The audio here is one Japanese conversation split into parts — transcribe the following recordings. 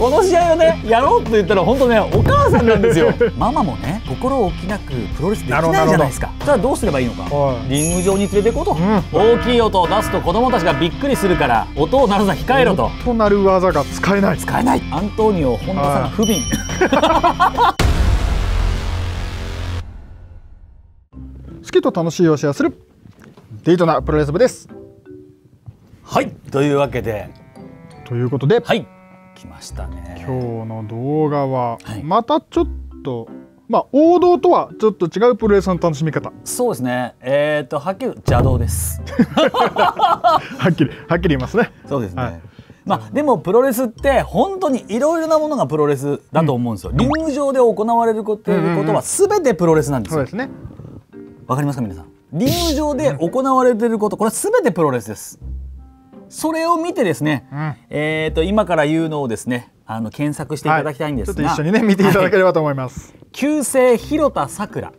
この試合をね やろうって言ったら本当ねお母さんなんですよ ママもね心置きなくプロレスできないじゃないですかじゃあどうすればいいのかリング上に連れていこうと、うん、大きい音を出すと子供たちがびっくりするから音を鳴るの控えろと音なる技が使えない使えないアントニオ本田さん不憫 好きと楽しいをシェアするデートなプロレス部ですはいというわけでということではいきましたね今日の動画は、はい、またちょっとまあ王道とはちょっと違うプロレスの楽しみ方そうですねえっ、ー、とはっきり邪道です はっきりはっきり言いますねそうですね、はいまあ、でもプロレスって本当にいろいろなものがプロレスだと思うんですよ、うん、リング上で行われることというこはすべてプロレスなんですよ、そうですねわかりますか皆さんリング上で行われていることこれすべてプロレスですそれを見てですね、うん、えっ、ー、と今から言うのをですねあの検索していただきたいんですが、はい、ちょっと一緒にね見ていただければと思います、旧姓広田さくら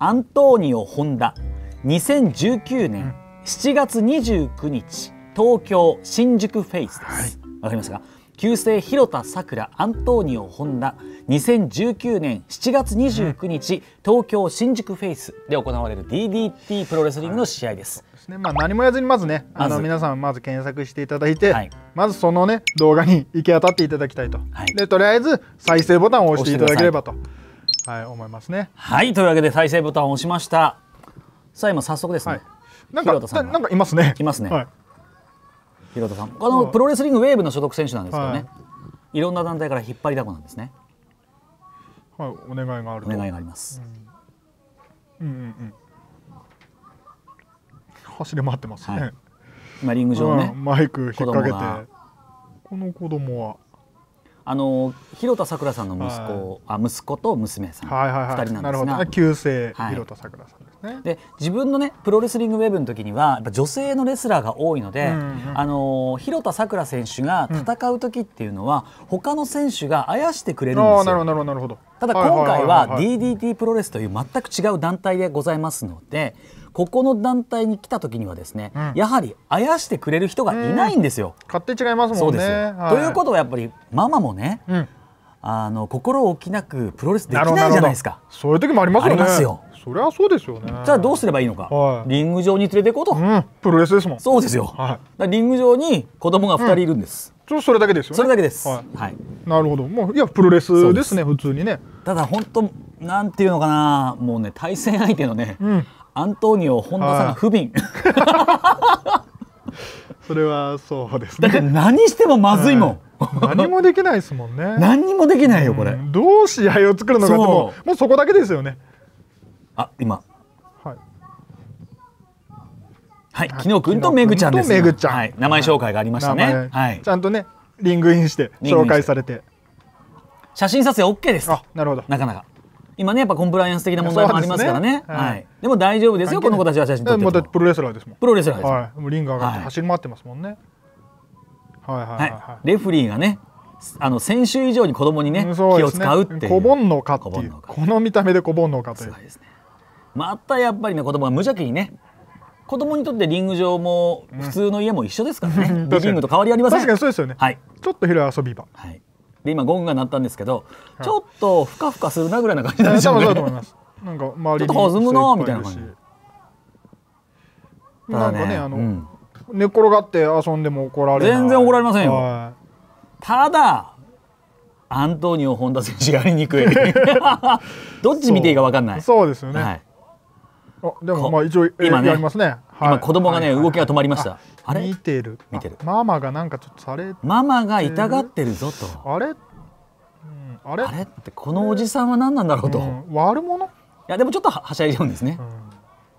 アントーニオ・本田、ダ2019年7月29日、東京新宿フェイスです、はい、わかりますか旧姓広田さくらアントーニオ・本田、ダ2019年7月29日、うん、東京新宿フェイスで行われる DDT プロレスリングの試合です、はいですね、まあ、何もやずにまずねあの皆さんまず検索していただいて、はい、まずそのね動画に行き当たっていただきたいと、はい、でとりあえず再生ボタンを押していただければと、はい、思いますねはいというわけで再生ボタンを押しましたさあ今早速ですね、はい、なんかなんかいますねいますね、はい、広田さんあの、プロレスリングウェーブの所属選手なんですけどね、はい、いろんな団体から引っ張りだこなんですねはいお願いがあるお願いがあります、うん、うんうんうん走り回ってますね、はい、今リング上ね、うん、マイク引っ掛けてこの子供はあの広田さくらさんの息子、はい、あ息子と娘さん、二、はいはい、人なんですが、旧姓、広田さくらさんですねで自分のねプロレスリングウェブの時にはやっぱ女性のレスラーが多いので、うんうん、あの広田さくら選手が戦う時っていうのは、うん、他の選手があやしてくれるんですよなるほどなるほどただ今回は DDT プロレスという全く違う団体でございますので、はいはいはいはいここの団体に来た時にはですね、うん、やはりあやしてくれる人がいないんですよ。勝手違いますもんね。はい、ということはやっぱりママもね、うん、あの心置きなくプロレスできないじゃないですか。そういう時もありますよね。すよそれはそうですよね。じゃあどうすればいいのか。はい、リング上に連れて行こうと、うん、プロレスですもん。そうですよ。はい、リング上に子供が二人いるんです。それだけですよ、ね、それだけです。はい。なるほど。もういやプロレスですね普通にね。ただ本当なんていうのかなもうね対戦相手のね、うん、アントニオ本田さんが不憫それはそうですねだって何してもまずいもん、はい何もできないですもんね何もできないよこれ、どう試合を作るのかもうもうそこだけですよねあ今はい、はい、昨日君とめぐちゃんですめぐちゃん、名前紹介がありましたね、はい、ちゃんとねリングインして紹介されて写真撮影オッケーですあなるほどなかなか今ねやっぱコンプライアンス的な問題もありますからねはいでも大丈夫ですよこの子たちは写真撮ってプロレスラーですもんプロレスラーですはいもうリング上がって走り回ってますもんねはいはいレフリーがねあの先週以上に子供にね気を使うっていう小煩悩かっていうこの見た目で小煩悩かというまたやっぱりね子供は無邪気にね子供にとってリング場も普通の家も一緒ですからね、リングと変わりありません確かにそうですよね、はい、ちょっと広い遊び場、はい、で今ゴングが鳴ったんですけど、はい、ちょっとふかふかするなぐらいな感じなんでしょうね。そうなんか周りちょっと弾むなみたいな感じ。なんかね、あの、うん、寝転がって遊んでも怒られ全然怒られませんよ。はい、ただアントニオ本田選手やりにくい。どっち見ていいかわかんない。そうですよね。はいでもまあ一応今ねますね。今子供がね動きが止まりました。あれ見てる見てる。ママがなんかちょっとされママが痛がってるぞと。あれうん、あれあれってこのおじさんは何なんだろうと。悪者？いやでもちょっとはしゃいじゃうんですね。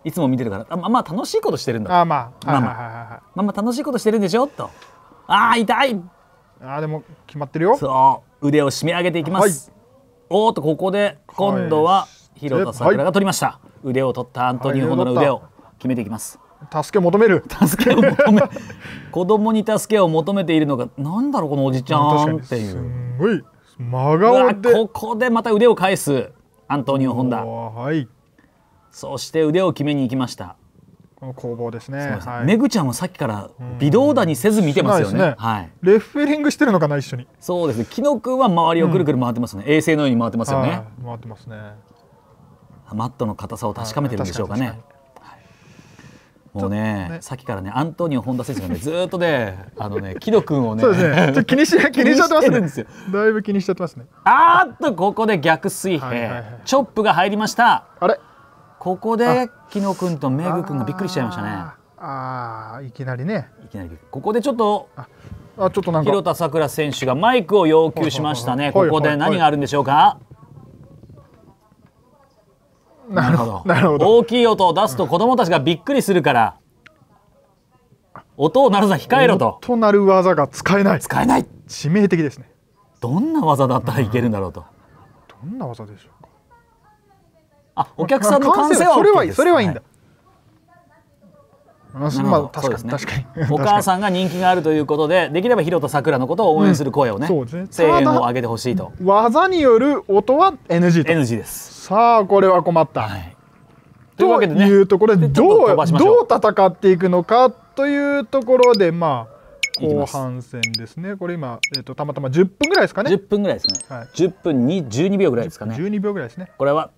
いつも見てるからあまあまあ楽しいことしてるんだ。あまあママママ楽しいことしてるんでしょと。ああ痛い。ああでも決まってるよ。そう腕を締め上げていきます。おっとここで今度は。広田桜が取りました、腕を取ったアントニオ・ホノの腕を決めていきます助け求める助けを求め 子供に助けを求めているのがなんだろうこのおじちゃんっていうすごい真顔でここでまた腕を返すアントニオ・ホンダ、はい、そして腕を決めに行きましたこの攻防ですねめぐ、はい、ちゃんはさっきから微動だにせず見てますよね、ね、はい、レフェリングしてるのかな一緒にそうですね紀野君は周りをくるくる回ってますね、うん、衛星のように回ってますよね、はい、回ってますねマットの硬さを確かめてるんでしょうかね。もうね、ね、さっきからね、アントニオ本田選手がね、ずっとね、あのね、木戸君をね、ね気にし、気にしちゃってますね。すだいぶ気にしちゃってますね。あっと、ここで逆水平、はいはいはい、チョップが入りました。あれ、ここで木戸君とメグ君がびっくりしちゃいましたね。ああ、いきなりね。いきなり、ここでちょっと。あ、ちょっとなんか。広田さくら選手がマイクを要求しましたね。ここで何があるんでしょうか。はいはいはいなるほどなるほど大きい音を出すと子供たちがびっくりするから音を鳴る技控えろと音鳴る技が使えない使えない致命的ですねどんな技だったらいけるんだろうと、どんな技でしょうかあお客さんの感性は、OK、それはいいんだ、はいまあ、確かに、ね、確かに お母さんが人気があるということでできれば広田さくらのことを応援する声をね,、うん、ね声援を上げてほしいと技による音は NG と NG ですさあこれは困った、はい、というわけでねいうところでどうどう戦っていくのかというところでまあ後半戦ですねこれ今、えーと、とたまたま10分ぐらいですかね10分ぐらいですね、はい、10分に12秒ぐらいですかね12秒ぐらいですねこれは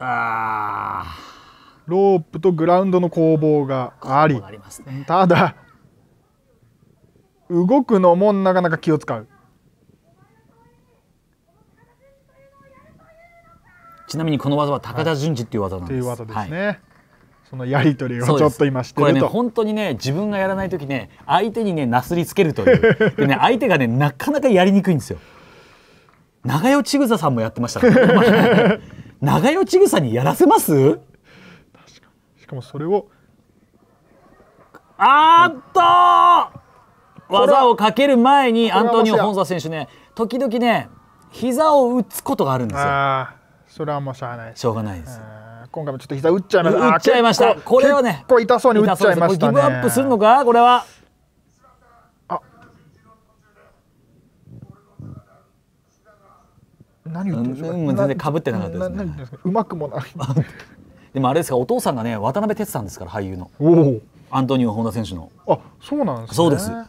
ああロープとグラウンドの攻防があり、ね、ただ動くのもなかなか気を使うちなみにこの技は高田純次っていう技なんです、はい、という技ですね、はい、そのやり取りをちょっと今してこれね本当にね自分がやらない時ね相手にねなすりつけるというでね 相手がねなかなかやりにくいんですよ長与千草さんもやってました、ね、長与千草にやらせますともそれをあーっと、はい、技をかける前にアントニオ・本座選手ね時々ね膝を打つことがあるんですよ。それはもうしゃあない、しょうがないです。今回もちょっと膝打っちゃいました。打っちゃいました。これはね、結痛そうに打っちゃいました、ね、ギブアップするのかこれは。何言ってるんですか。全然被ってなかったですね。うまくもない。でもあれですかお父さんがね渡辺哲さんですから俳優のアントニオ本田選手のあそうなんです、ね、そうですア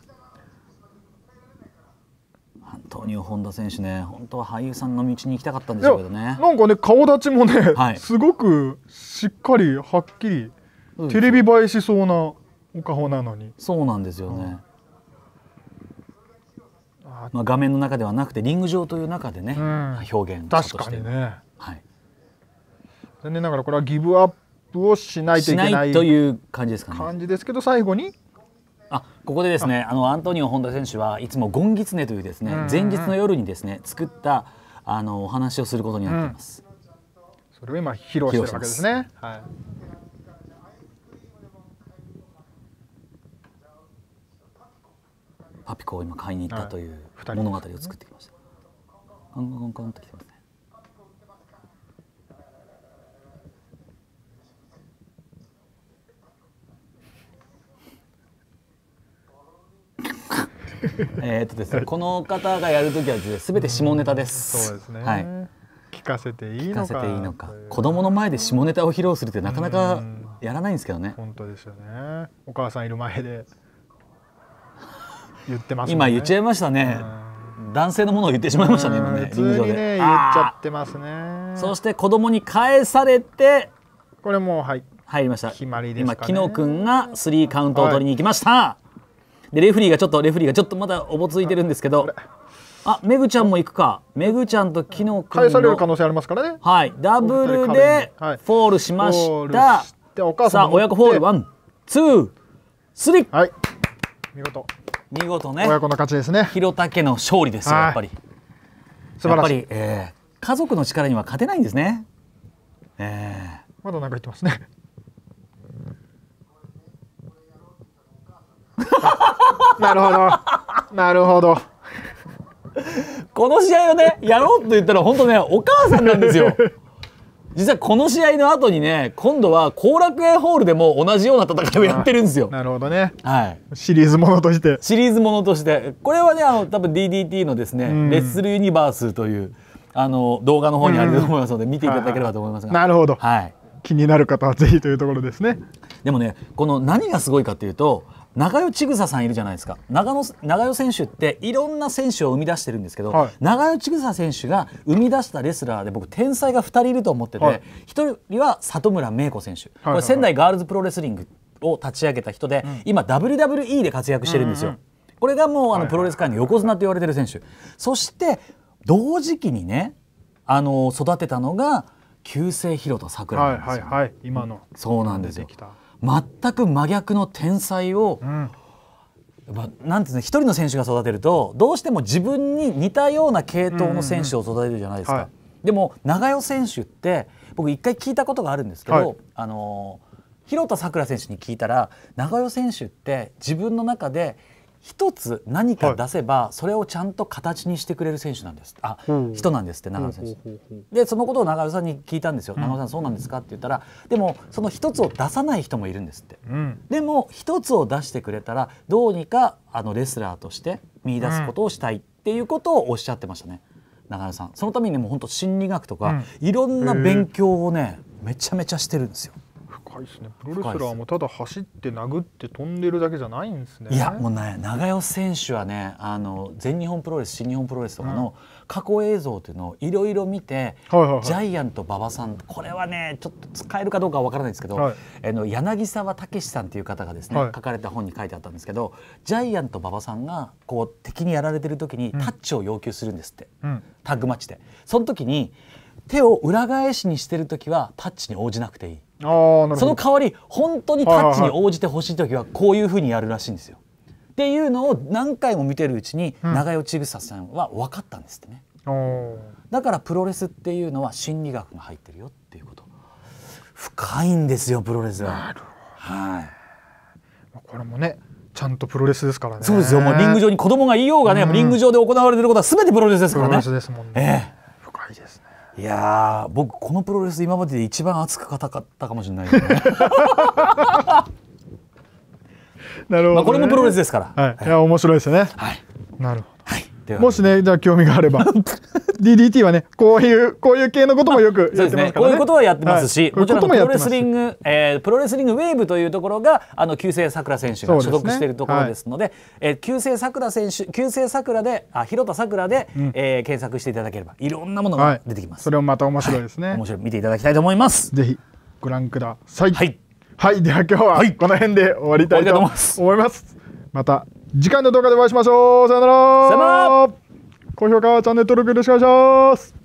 ントニオ本田選手ね本当は俳優さんの道に行きたかったんでしょうけどねなんかね顔立ちもね、はい、すごくしっかりはっきりテレビ映えしそうなお顔なのにそうなんですよね、まあ、画面の中ではなくてリング上という中でね、うん、表現確かにね、はい残念ながらこれはギブアップをしないといけないという感じですか、ね、感じですけど最後にあここでですねあのアントニオ本田選手はいつもゴンギツネというですね、うんうん、前日の夜にですね作ったあのお話をすることになっています、うん、それを今披露してるわけですねはいパピコを今買いに行ったという物語を作ってきました、はい、カンカンカンっててえっとですね、この方がやるときはすべて下ネタです。そうですね。はい。聞かせていいのか。いいのか子供の前で下ネタを披露するってなかなかやらないんですけどね。本当ですよね。お母さんいる前で 言ってます、ね、今言っちゃいましたね。男性のものを言ってしまいましたね。今ね。通にで言っちゃってますね。そして子供に返されて。これもうはい。入りました。決まりですか、ね。今、キく君がスリーカウントを取りに行きました。はいでレフリーがちょっとレフリーがちょっとまだおぼついてるんですけどあめぐちゃんも行くかめぐちゃんとキノコ返される可能性ありますからねはいダブルでフォールしました、はさあ親子フォールワンツースリーはい見事見事ね親子の勝ちですね広武の勝利ですよやっぱり素晴らしいやっぱり、えー、家族の力には勝てないんですねえー、まだなんか言ってますね なるほどなるほどこの試合をねやろうと言ったら本当ねお母さんなんですよ実はこの試合の後にね今度は後楽園ホールでも同じような戦いをやってるんですよなるほどね、はい、シリーズものとしてシリーズものとしてこれはねあの多分 DDT のですね、うん、レッスルユニバースというあの動画の方にあると思いますので、うん、見ていただければと思いますが、なるほど、はい、気になる方はぜひというところですねでもねこの何がすごいかというと長与千草さんいるじゃないですか長野長与選手っていろんな選手を生み出してるんですけど、はい、長与千草選手が生み出したレスラーで僕天才が2人いると思ってて、はい、1人は里村芽子選手、これ仙台ガールズプロレスリングを立ち上げた人で、うん、今 WWE で活躍してるんですよ。うんうん、これがもうあのプロレス界の横綱と言われてる選手、そして同時期にねあの育てたのが旧姓ヒロと桜なんですよ、はいはいはい、今のそうなんですよ。全く真逆の天才を、うんまあ、なんていうの一人の選手が育てるとどうしても自分に似たような系統の選手を育てるじゃないですか、うんうんはい、でも長代選手って僕一回聞いたことがあるんですけど、はい、あの広田さくら選手に聞いたら長代選手って自分の中で一つ何か出せば、それをちゃんと形にしてくれる選手なんです、あ、うん、人なんですって長野選手、うんうん、でそのことを長野さんに聞いたんですよ、長野さんそうなんですかって言ったらでもその一つを出さない人もいるんですって、でも一つを出してくれたらどうにかあのレスラーとして見出すことをしたいっていうことをおっしゃってましたね長野さんそのためにねもう本当心理学とか、いろんな勉強をねめちゃめちゃしてるんですよ高いですねプロレスラーもただ走って殴って飛んでるだけじゃないんですねいやもうね長代選手はねあの全日本プロレス新日本プロレスとかの過去映像というのをいろいろ見て、ジャイアント馬場さんこれはねちょっと使えるかどうかわからないですけど、はい、あの柳沢武さんという方がですね、はい、書かれた本に書いてあったんですけどジャイアント馬場さんがこう敵にやられてる時にタッチを要求するんですって、うん、タッグマッチで。その時に手を裏返しにしてる時はタッチに応じなくていい。その代わり本当にタッチに応じてほしい時はこういうふうにやるらしいんですよ。っていうのを何回も見てるうちに長与千草さんは分かったんですってね、うん、だからプロレスっていうのは心理学が入ってるよっていうこと深いんですよプロレスはなるほど、はい、これもねちゃんとプロレスですからねそうですよもうリング上に子供がいようがね、うん、リング上で行われてることは全てプロレスですからねプロレスですもんね、ええいや僕このプロレス今までで一番熱く語ったかもしれない、なるほど、ね、これもプロレスですから、はい、いや面白いですね、はい、なるほどもしねじゃあ興味があれば DDT はねこういうこういう系のこともよくやってますからね、ね、こういうことはやってますし、はい、もちろんプロレスリング、えー、プロレスリングウェーブというところがあの旧姓桜選手が所属しているところですので、ねはい、えー、旧姓桜選手旧姓桜であ広田桜で、うん、えー、検索していただければいろんなものが出てきます、はい、それもまた面白いですね、面白い見ていただきたいと思いますぜひご覧くださいはい、はい、では今日はこの辺で終わりたいと思います、また次回の動画でお会いしましょうさよなら高評価チャンネル登録よろしくお願いします